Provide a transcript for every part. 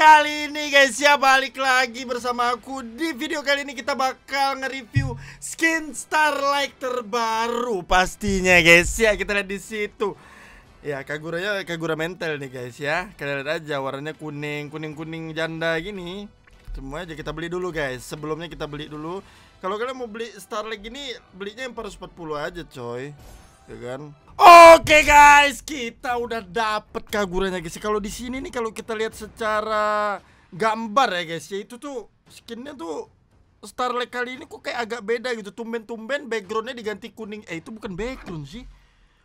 kali ini guys ya balik lagi bersama aku Di video kali ini kita bakal nge-review skin Starlight terbaru pastinya guys ya Kita lihat di situ Ya Kaguranya Kagura mental nih guys ya Kalian lihat aja warnanya kuning, kuning-kuning janda gini Semua aja kita beli dulu guys Sebelumnya kita beli dulu Kalau kalian mau beli Starlight gini belinya yang 440 aja coy ya kan Oke okay guys, kita udah dapet kaguranya guys. Kalau di sini nih kalau kita lihat secara gambar ya guys, ya itu tuh skinnya tuh Starlight kali ini kok kayak agak beda gitu. Tumben-tumben backgroundnya diganti kuning. Eh itu bukan background sih.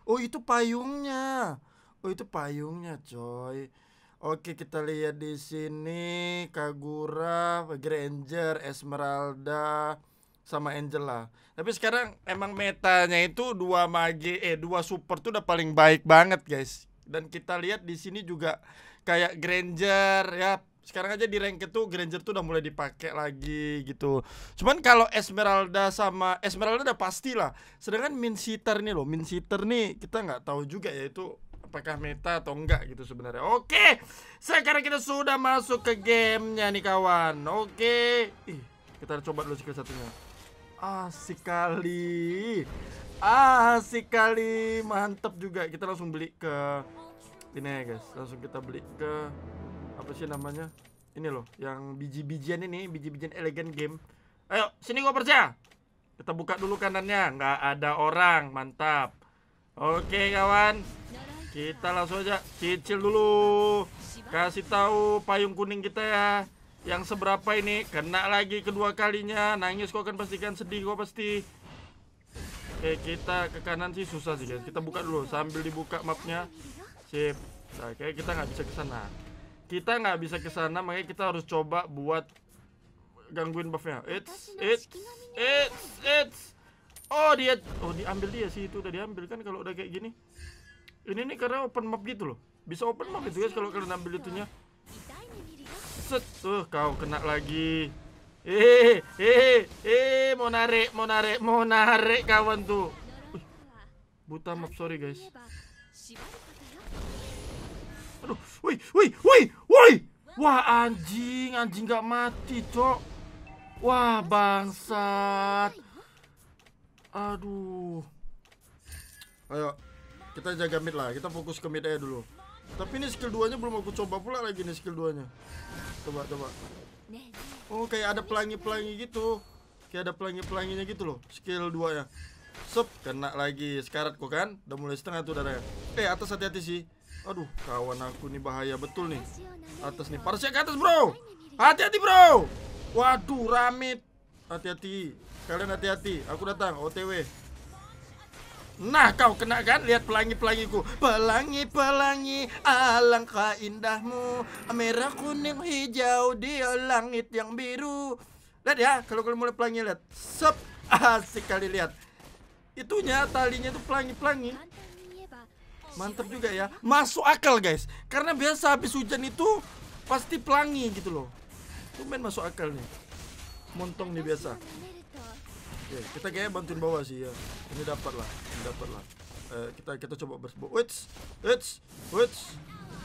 Oh itu payungnya. Oh itu payungnya coy. Oke kita lihat di sini Kagura, Granger, Esmeralda, sama Angela. Tapi sekarang emang metanya itu dua mage eh dua super tuh udah paling baik banget guys. Dan kita lihat di sini juga kayak Granger ya sekarang aja di rank itu Granger tuh udah mulai dipakai lagi gitu. Cuman kalau Esmeralda sama Esmeralda udah pasti lah. Sedangkan Min Sitter nih loh, Min Sitter nih kita nggak tahu juga ya itu apakah meta atau enggak gitu sebenarnya. Oke, sekarang kita sudah masuk ke gamenya nih kawan. Oke, Ih, kita coba dulu skill satunya. Asik kali. Asik kali. Mantap juga. Kita langsung beli ke ini ya guys. Langsung kita beli ke apa sih namanya? Ini loh, yang biji-bijian ini, biji-bijian elegan game. Ayo, sini gua percaya. Kita buka dulu kanannya. Nggak ada orang. Mantap. Oke, kawan. Kita langsung aja cicil dulu. Kasih tahu payung kuning kita ya. Yang seberapa ini? Kena lagi kedua kalinya. Nangis kau akan pastikan sedih kok pasti. Oke, kita ke kanan sih susah sih guys. Kita buka dulu sambil dibuka mapnya. Sip. Nah, kayak kita nggak bisa ke sana. Kita nggak bisa ke sana, makanya kita harus coba buat gangguin buffnya. It's it's it's it's. Oh dia, oh diambil dia sih itu udah diambil kan kalau udah kayak gini. Ini nih karena open map gitu loh. Bisa open map gitu guys kalau kalian ambil itunya. Set. Tuh, kau kena lagi. Eh, eh, eh, mau narik, mau narik, mau narik kawan tuh. buta map, sorry guys. Aduh, woi, woi, woi, woi. Wah, anjing, anjing gak mati, cok. Wah, bangsat. Aduh. Ayo, kita jaga mid lah. Kita fokus ke mid aja dulu. Tapi ini skill 2-nya belum aku coba pula lagi nih skill 2-nya. Coba, coba. Oh, kayak ada pelangi-pelangi gitu. Kayak ada pelangi-pelanginya gitu loh. Skill 2 ya. Sup, kena lagi. Sekarat kok kan? Udah mulai setengah tuh darahnya. Eh, atas hati-hati sih. Aduh, kawan aku nih bahaya betul nih. Atas nih. Parasnya ke atas, Bro. Hati-hati, Bro. Waduh, ramit. Hati-hati. Kalian hati-hati. Aku datang, OTW. Nah kau kena kan lihat pelangi-pelangiku Pelangi-pelangi alangkah indahmu Merah kuning hijau di langit yang biru Lihat ya kalau kalian mulai pelangi lihat Sep asik kali lihat Itunya talinya itu pelangi-pelangi mantap juga ya Masuk akal guys Karena biasa habis hujan itu pasti pelangi gitu loh Tuh main masuk akal nih Montong nih biasa Oke, iya, okay, kita kayak bantuin bawah sih ya. Ini dapat lah, ini dapat lah. Uh, kita kita coba bersebut. Wits, wits, wits,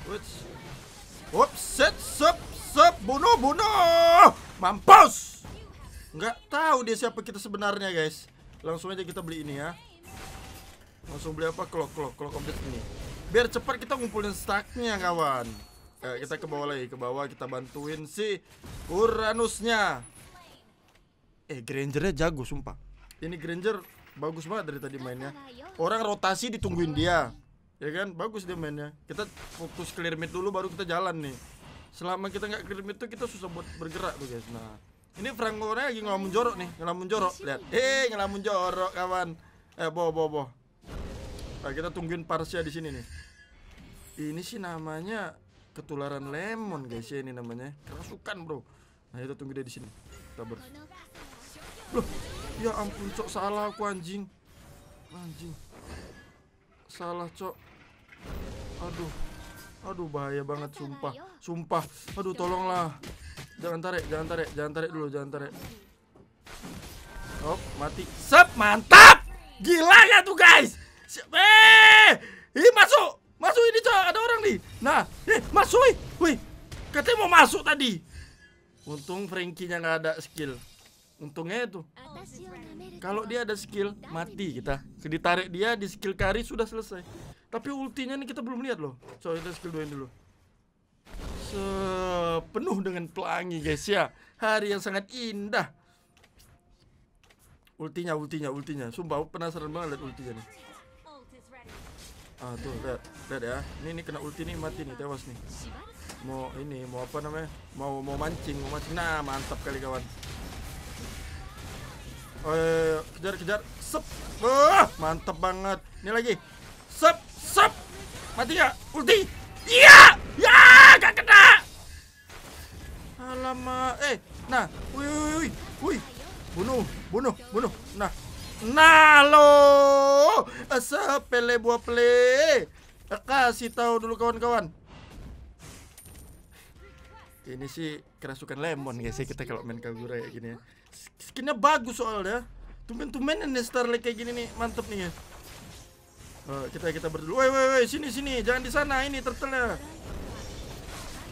wits. Whoops, set, sub, sub, bunuh, bunuh. Mampus. Nggak tahu dia siapa kita sebenarnya, guys. Langsung aja kita beli ini ya. Langsung beli apa? Klok, klok, klok komplit ini. Biar cepat kita ngumpulin stacknya, kawan. Eh, kita ke bawah lagi, ke bawah kita bantuin si Uranusnya eh Grangernya jago sumpah ini Granger bagus banget dari tadi nah, mainnya nah, nah, orang rotasi ditungguin dia ya kan bagus dia mainnya kita fokus clear mid dulu baru kita jalan nih selama kita nggak clear mid tuh kita susah buat bergerak tuh guys nah ini Franco lagi ngelamun jorok nih ngelamun jorok lihat eh ngelamun jorok kawan eh boh boh boh nah, kita tungguin Parsia di sini nih ini sih namanya ketularan lemon guys ya ini namanya kerasukan bro nah kita tunggu dia di sini kita ber Loh, ya ampun cok salah aku anjing. Anjing. Salah cok. Aduh. Aduh bahaya banget sumpah. Sumpah. Aduh tolonglah. Jangan tarik, jangan tarik, jangan tarik dulu, jangan tarik. Oh, mati. Sep, mantap. Gila ya tuh guys. Eh, ini masuk. Masuk ini cok, ada orang nih. Nah, eh masuk. Wih, katanya mau masuk tadi. Untung Frankie-nya nggak ada skill. Untungnya itu. Kalau dia ada skill mati kita. Ditarik dia di skill kari sudah selesai. Tapi ultinya ini kita belum lihat loh. kita skill doain dulu. Sepenuh dengan pelangi guys ya. Hari yang sangat indah. Ultinya, ultinya, ultinya. Sumpah penasaran banget lihat ultinya nih. Ah tuh lihat, lihat ya. Ini ini kena ulti nih mati nih tewas nih. Mau ini, mau apa namanya? Mau mau mancing, mau mancing. Nah, mantap kali kawan. Eh, kejar kejar. Sep. Wah, mantep banget. Ini lagi. Sep, sep. Mati ya? Ulti. Iya! Ya, gak kena. Alamak. Eh, nah. Wui, wui, wui. Wui. Bunuh, bunuh, bunuh. Nah. Nah lo. Eh, Sepele buah pele. Eh, kasih tahu dulu kawan-kawan. Ini sih kerasukan lemon guys ya kita kalau main Kagura ya gini ya. Skinnya bagus soalnya. Tumben-tumben nih Starlight kayak gini nih, mantep nih ya. Uh, kita kita berdua. Woi woi woi, sini sini, jangan di sana ini turtle ya.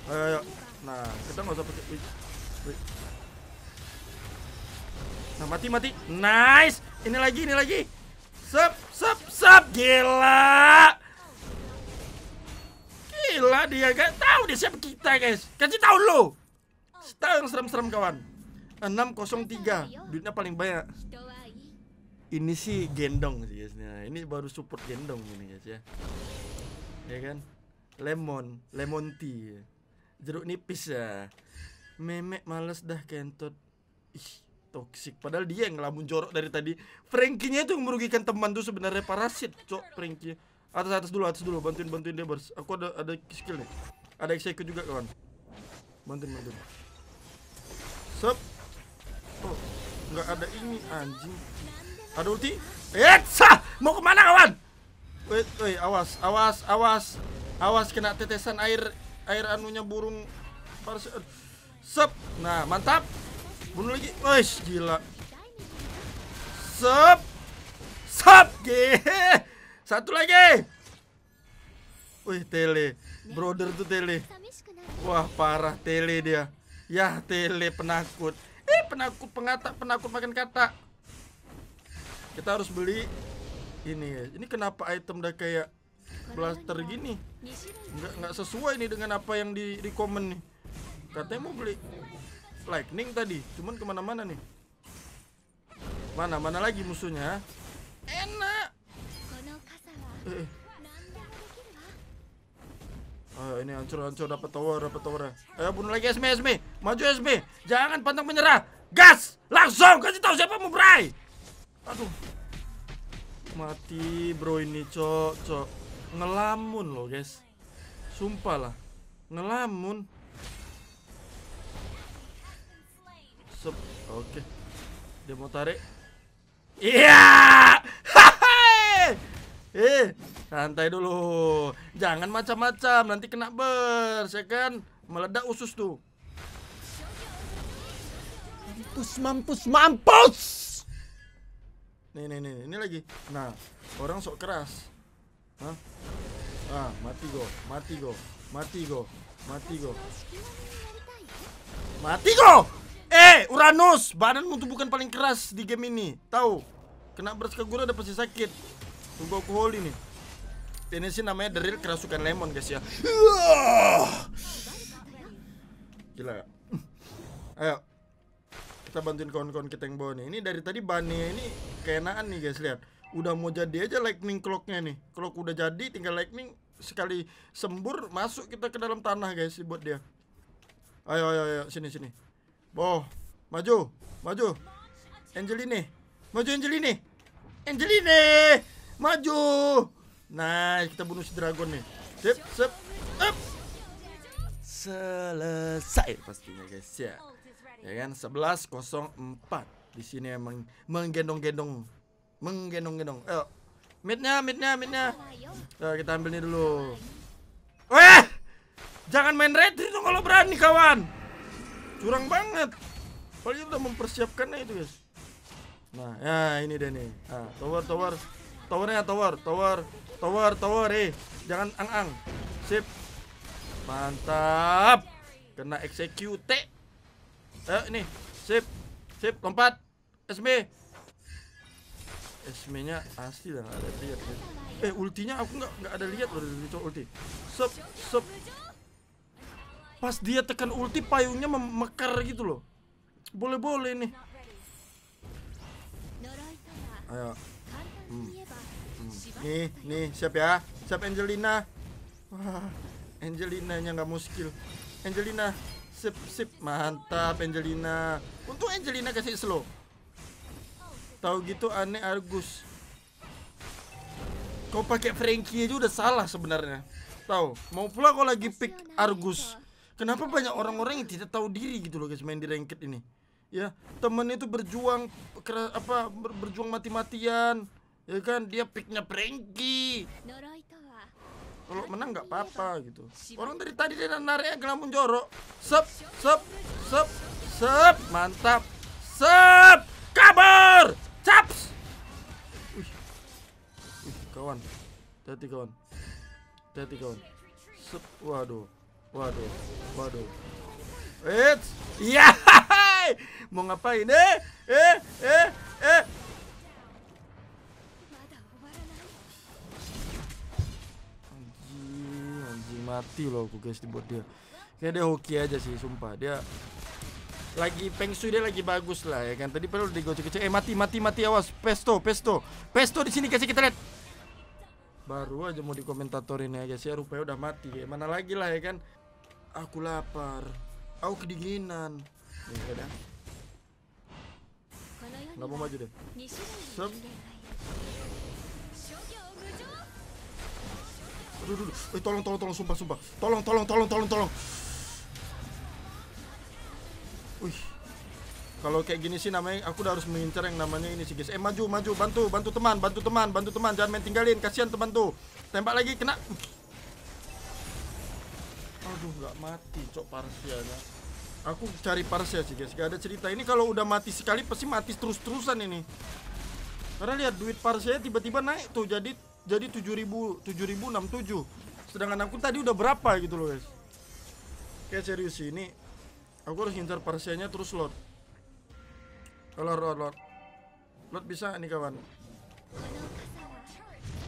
Ayo, ayo. Nah, kita nggak usah pakai Nah, mati mati. Nice. Ini lagi, ini lagi. Sep, sep, sep. Gila. Gila dia gak tahu dia siapa kita, guys. Kasih tahu lo. Stang serem-serem kawan 603 Duitnya paling banyak Ini sih gendong sih guys ya. Ini baru support gendong ini guys ya Ya kan Lemon Lemon tea Jeruk nipis ya Memek males dah kentut Ih toksik Padahal dia yang ngelamun jorok dari tadi Frankie-nya itu yang merugikan teman tuh sebenarnya parasit Cok Frankie Atas atas dulu atas dulu bantuin bantuin dia bos Aku ada ada skill nih Ada execute juga kawan Bantuin bantuin Sup. oh, nggak ada ini anjing. Ada ulti? Eksa! Eh, Mau kemana kawan? Wait, wait, awas, awas, awas. Awas kena tetesan air air anunya burung parsi. Sep. Nah, mantap. Bunuh lagi. Wes, gila. Sep. Sep. Gehe. Satu lagi. Wih, tele. Brother tuh tele. Wah, parah tele dia. Ya tele penakut. Eh, penakut pengata, penakut makan kata. Kita harus beli ini ya. Ini kenapa item dah kayak blaster gini? Nggak nggak sesuai nih dengan apa yang di recommend. nih. Katanya mau beli lightning tadi, cuman kemana-mana nih. Mana mana lagi musuhnya? Enak. Eh. eh. Ayo eh, ini hancur hancur dapat tower dapat tower. Ya. Ayo bunuh lagi SM SM. Maju SM. Jangan pantang menyerah. Gas! Langsung kasih tahu siapa mau berai. Aduh. Mati bro ini cok cok. Ngelamun loh guys. Sumpah lah. Ngelamun. Sep. Oke. Okay. Dia mau tarik. Iya! Yeah! Eh, santai dulu. Jangan macam-macam, nanti kena burst ya kan? Meledak usus tuh. Mampus, mampus, mampus. Nih, nih, nih, ini lagi. Nah, orang sok keras. Hah? Ah, mati go, mati go, mati go, mati go. Mati go. Eh, Uranus, badanmu tuh bukan paling keras di game ini. Tahu? Kena burst ke gue udah pasti sakit. Tunggu aku hold ini. Ini sih namanya deril kerasukan lemon guys ya. Gila. Ayo. Kita bantuin kawan-kawan kita yang bawa nih. Ini dari tadi bannya ini kenaan nih guys lihat. Udah mau jadi aja lightning clocknya nih. Clock udah jadi tinggal lightning sekali sembur masuk kita ke dalam tanah guys buat dia. Ayo ayo ayo sini sini. boh maju, maju. Angelini. Maju Angelini. Angelini. Maju. nah kita bunuh si dragon nih. Sip, sip. Up. Selesai pastinya guys ya. Ya kan 11.04. Di sini emang menggendong-gendong. Menggendong-gendong. Eh, midnya, midnya, midnya. Nah, kita ambil ini dulu. Eh! Jangan main red dong kalau berani kawan. Curang banget. Paling udah mempersiapkannya itu guys. Nah, ya ini deh nih. Ah, tower, tower. Towernya tower, tower, tower, tower, eh. Jangan ang-ang. Sip. Mantap. Kena execute. eh ini. Sip. Sip, lompat. SM e. SM nya asli dan ada lihat. Ya. Eh, ultinya aku nggak nggak ada lihat loh dari ulti. Sep, sep. Pas dia tekan ulti payungnya memekar gitu loh. Boleh-boleh nih. Ayo hmm. Hmm. Nih, nih, siap ya. Siap Angelina. Wah, Angelinanya nggak mau skill. Angelina, sip sip mantap Angelina. Untuk Angelina kasih slow. Tahu gitu aneh Argus. Kau pakai Frankie aja udah salah sebenarnya. Tahu? Mau pula kau lagi pick Argus. Kenapa banyak orang-orang yang tidak tahu diri gitu loh guys main di ranked ini? Ya, temen itu berjuang keras, apa berjuang mati-matian ya kan dia picknya Franky kalau menang nggak apa-apa gitu orang dari tadi dia narik yang kelamun jorok sep sep sep sep mantap sep kabur caps Wih. Uih, kawan hati kawan hati kawan sep waduh waduh waduh It, iya mau ngapain eh eh eh eh mati loh aku guys dibuat dia kayak dia hoki aja sih sumpah dia lagi pengsu dia lagi bagus lah ya kan tadi perlu digocek-gocek eh mati mati mati awas pesto pesto pesto di sini kasih kita lihat baru aja mau dikomentatorin ya guys ya rupanya udah mati ya mana lagi lah ya kan aku lapar aku kedinginan ya, ya udah nggak mau maju deh Aduh, aduh, aduh. Eh, tolong, tolong, tolong, sumpah, sumpah. Tolong, tolong, tolong, tolong, tolong. Wih. Kalau kayak gini sih namanya aku udah harus mengincar yang namanya ini sih guys. Eh maju maju bantu bantu teman bantu teman bantu teman jangan main tinggalin kasihan teman tuh. Tembak lagi kena. Aduh nggak mati cok parsialnya. Aku cari parsial sih guys. Gak ada cerita ini kalau udah mati sekali pasti mati terus terusan ini. Karena lihat duit parsialnya tiba-tiba naik tuh jadi jadi 7000 7067 sedangkan aku tadi udah berapa gitu loh guys kayak serius sih ini aku harus ngincar parsianya terus lot kalau oh, lord lord lord bisa nih kawan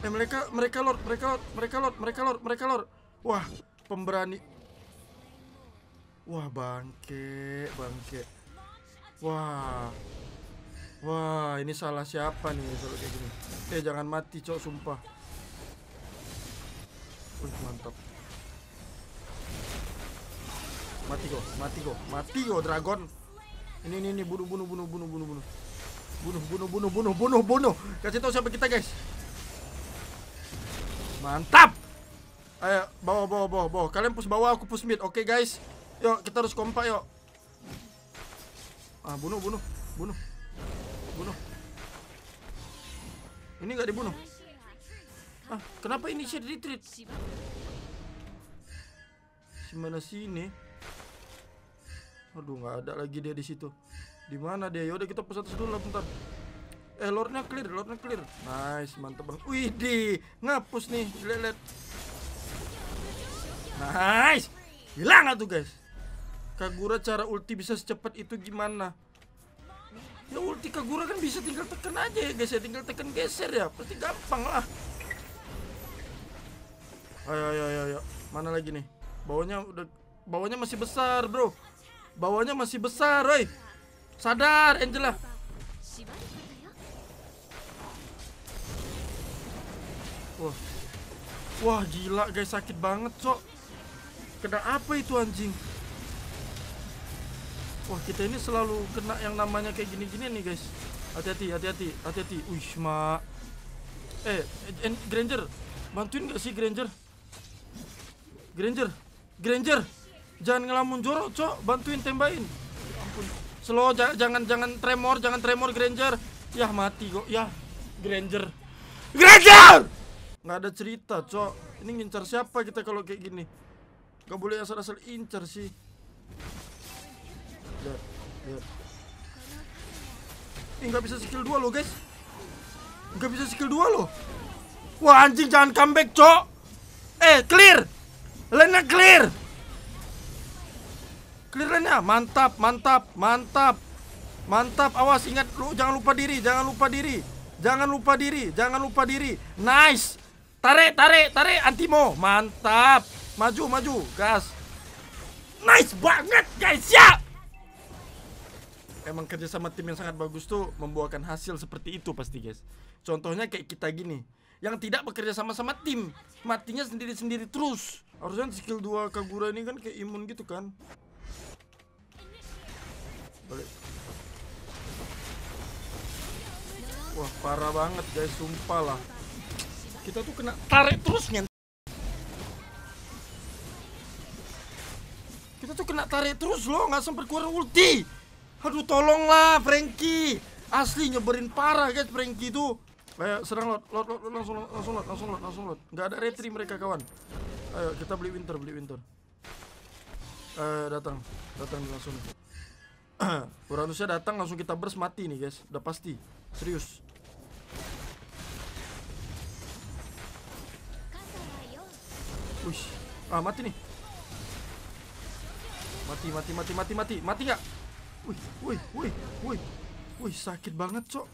eh mereka mereka lord mereka lord mereka lord mereka lord mereka lord wah pemberani wah bangke bangke wah Wah, ini salah siapa nih kalau kayak gini? Eh, jangan mati, cok, sumpah. Wih, mantap. Mati kok, mati kok, mati kok dragon. Ini ini ini bunuh bunuh bunuh bunuh bunuh bunuh. Bunuh bunuh bunuh bunuh bunuh bunuh. Kasih tahu siapa kita, guys. Mantap. Ayo, bawa bawa bawa bawa. Kalian push bawa aku push mid. Oke, okay, guys. Yuk, kita harus kompak yuk. Ah, bunuh bunuh bunuh dibunuh ini nggak dibunuh ah kenapa ini shit retreat mana sini aduh nggak ada lagi dia di situ di mana dia yaudah kita pesan dulu lah bentar eh lordnya clear lordnya clear nice mantap banget wih di ngapus nih lelet nice hilang tuh guys Kagura cara ulti bisa secepat itu gimana ya ulti Kagura kan bisa tinggal tekan aja ya guys ya tinggal tekan geser ya pasti gampang lah ayo ayo ayo, ayo. mana lagi nih bawahnya udah bawahnya masih besar bro bawahnya masih besar oi sadar Angela wah wah gila guys sakit banget cok kena apa itu anjing Wah kita ini selalu kena yang namanya kayak gini-gini nih guys Hati-hati, hati-hati, hati-hati Wih, Eh, eh, Granger Bantuin gak sih Granger? Granger Granger Jangan ngelamun jorok cok Bantuin tembain ya Ampun Slow, jangan, jangan tremor, jangan tremor Granger Yah mati kok, yah Granger Granger! Nggak ada cerita cok Ini ngincar siapa kita kalau kayak gini Gak boleh asal-asal incar sih Lihat, lihat. nggak bisa skill 2 loh, guys. Nggak bisa skill 2 loh. Wah, anjing jangan comeback, Cok. Eh, clear. Lane clear. Clear lane-nya. Mantap, mantap, mantap. Mantap, awas ingat lu jangan lupa diri, jangan lupa diri. Jangan lupa diri, jangan lupa diri. Nice. Tarik, tarik, tarik antimo. Mantap. Maju, maju. Gas. Nice banget, guys. siap emang kerja sama tim yang sangat bagus tuh membuahkan hasil seperti itu pasti guys contohnya kayak kita gini yang tidak bekerja sama sama tim matinya sendiri sendiri terus harusnya skill 2 kagura ini kan kayak imun gitu kan balik wah parah banget guys sumpah lah kita tuh kena tarik terus nyen kita tuh kena tarik terus loh nggak sempat keluar ulti Aduh tolonglah Frankie. Asli nyeberin parah guys Frankie itu. Ayo serang lot, lot, lot, lot langsung lot, langsung lot, langsung lot, langsung lot. Gak ada retri mereka kawan. Ayo kita beli winter, beli winter. Eh datang, datang langsung. Uranusnya datang langsung kita burst mati nih guys, udah pasti. Serius. Wih, ah mati nih. Mati, mati, mati, mati, mati, mati nggak? Wih, wih, wih, wih. Wih, sakit banget, Cok.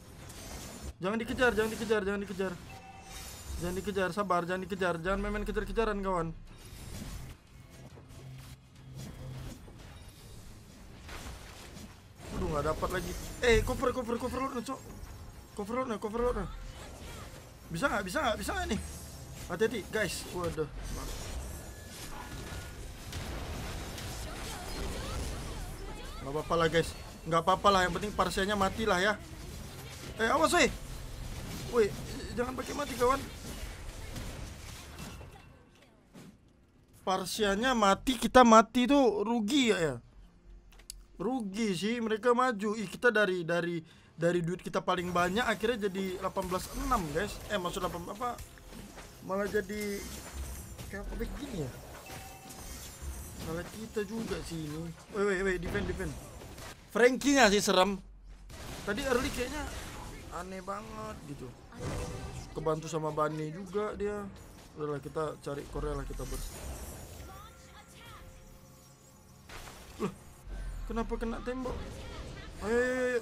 Jangan dikejar, jangan dikejar, jangan dikejar. Jangan dikejar, sabar, jangan dikejar. Jangan main-main kejar-kejaran, kawan. Aduh, nggak dapat lagi. Eh, cover, cover, cover load, Cok. Cover load, cover load. Bisa nggak? Bisa nggak? Bisa nggak nih? Hati-hati, guys. Waduh. Gak apa-apa lah guys Gak apa-apa lah yang penting parsianya mati lah ya Eh awas weh Woi jangan pakai mati kawan parsianya mati kita mati tuh rugi ya ya Rugi sih mereka maju Ih kita dari dari dari duit kita paling banyak akhirnya jadi 18.6 guys Eh maksud 8 apa Malah jadi kayak begini ya Salah kita juga sih ini. Woi woi woi defend defend. Frankie nya sih serem. Tadi early kayaknya aneh banget gitu. Kebantu sama Bani juga dia. Udahlah kita cari Korea lah kita bersih, Loh, kenapa kena tembok? Ayo ayo ayo.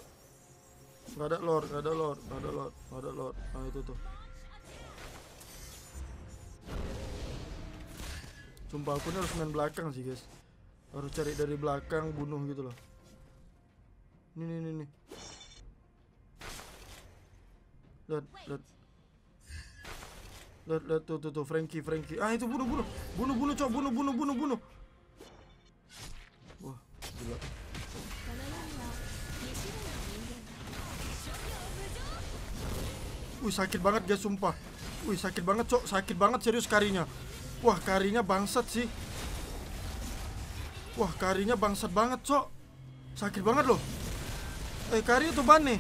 Gak ada lord, gak ada lord, gak ada lord, gak ada lord. Ah itu tuh. Sumpah aku ini harus main belakang sih guys Harus cari dari belakang bunuh gitu loh Ini nih nih nih Lihat lihat Lihat lihat tuh tuh tuh Frankie Frankie Ah itu bunuh bunuh Bunuh bunuh coba bunuh bunuh bunuh bunuh Wah gila Wih sakit banget guys sumpah Wih sakit banget cok sakit banget serius karinya Wah, karinya bangsat sih. Wah, karinya bangsat banget, Cok. Sakit banget loh. Eh, kari itu ban nih.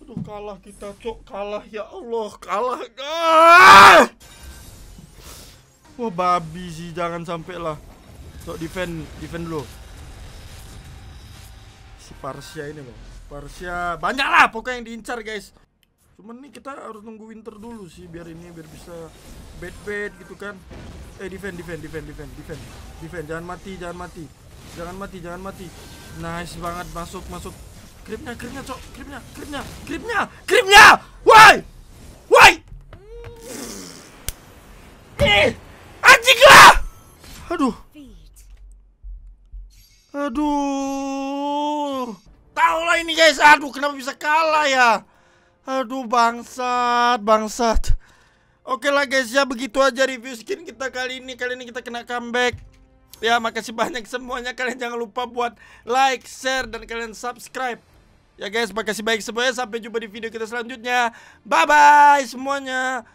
Aduh, kalah kita, Cok. Kalah ya Allah, kalah. Ah! Wah, babi sih, jangan sampai lah. Cok, defend, defend loh. Si Parsia ini, Bang. Parsia banyak lah pokoknya yang diincar, guys. Cuman nih kita harus nunggu winter dulu sih biar ini biar bisa bed bed gitu kan. Eh defend defend defend defend defend. Defend jangan mati, jangan mati. Jangan mati, jangan mati. Nice banget masuk masuk. Kripnya, kripnya, cok. Kripnya, kripnya, kripnya, kripnya. Why? Why? Eh, anjing lah. Aduh. Aduh. Tahu lah ini guys. Aduh, kenapa bisa kalah ya? Aduh bangsat, bangsat. Oke lah guys ya begitu aja review skin kita kali ini. Kali ini kita kena comeback. Ya makasih banyak semuanya. Kalian jangan lupa buat like, share, dan kalian subscribe. Ya guys makasih banyak semuanya. Sampai jumpa di video kita selanjutnya. Bye-bye semuanya.